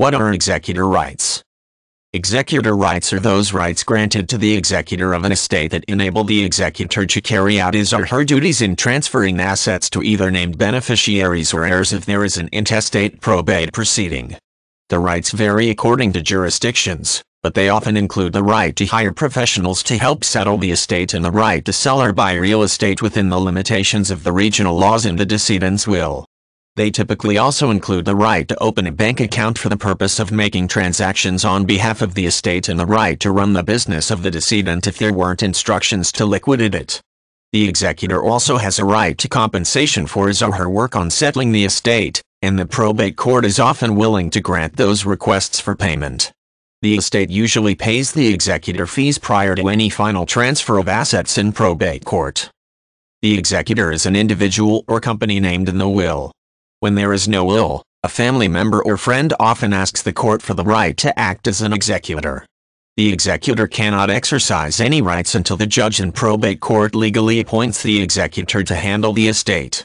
What are executor rights? Executor rights are those rights granted to the executor of an estate that enable the executor to carry out his or her duties in transferring assets to either named beneficiaries or heirs if there is an intestate probate proceeding. The rights vary according to jurisdictions, but they often include the right to hire professionals to help settle the estate and the right to sell or buy real estate within the limitations of the regional laws and the decedent's will. They typically also include the right to open a bank account for the purpose of making transactions on behalf of the estate and the right to run the business of the decedent if there weren't instructions to liquidate it. The executor also has a right to compensation for his or her work on settling the estate, and the probate court is often willing to grant those requests for payment. The estate usually pays the executor fees prior to any final transfer of assets in probate court. The executor is an individual or company named in the will. When there is no will, a family member or friend often asks the court for the right to act as an executor. The executor cannot exercise any rights until the judge in probate court legally appoints the executor to handle the estate.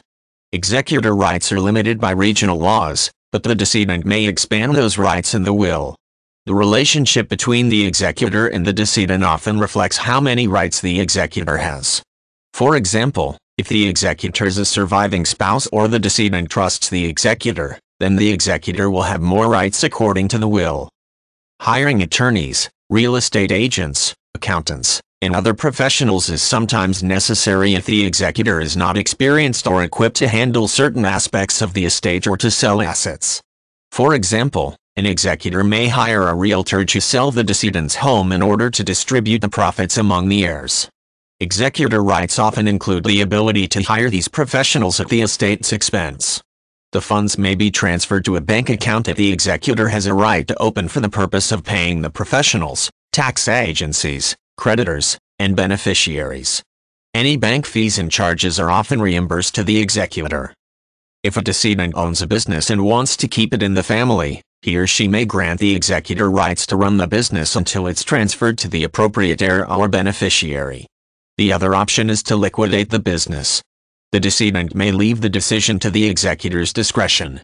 Executor rights are limited by regional laws, but the decedent may expand those rights in the will. The relationship between the executor and the decedent often reflects how many rights the executor has. For example, if the executor is a surviving spouse or the decedent trusts the executor, then the executor will have more rights according to the will. Hiring attorneys, real estate agents, accountants, and other professionals is sometimes necessary if the executor is not experienced or equipped to handle certain aspects of the estate or to sell assets. For example, an executor may hire a realtor to sell the decedent's home in order to distribute the profits among the heirs. Executor rights often include the ability to hire these professionals at the estate's expense. The funds may be transferred to a bank account that the executor has a right to open for the purpose of paying the professionals, tax agencies, creditors, and beneficiaries. Any bank fees and charges are often reimbursed to the executor. If a decedent owns a business and wants to keep it in the family, he or she may grant the executor rights to run the business until it's transferred to the appropriate heir or beneficiary. The other option is to liquidate the business. The decedent may leave the decision to the executor's discretion.